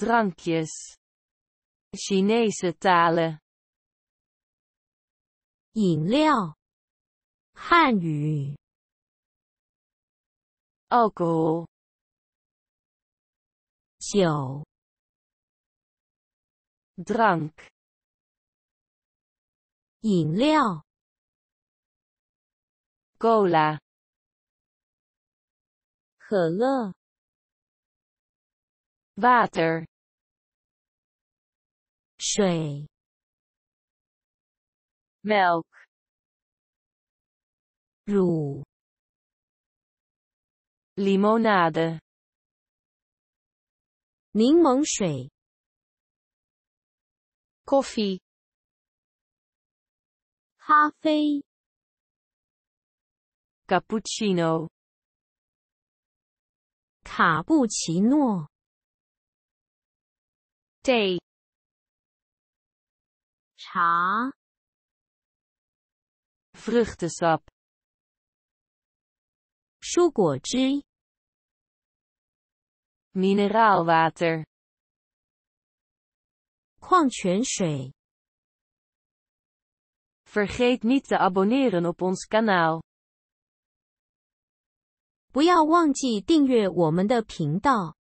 drankjes, Chinese talen, 饮料，汉语 alcohol, 酒 drank, 饮料 cola, water 水，milk，乳，limonade，柠檬水，coffee，咖啡，cappuccino，卡布奇诺。T 茶 vruchtensap 蔬果汁 mineraalwater 矿泉水 Vergeet niet te abonneren op ons kanaal. 不要忘记订阅我们的频道。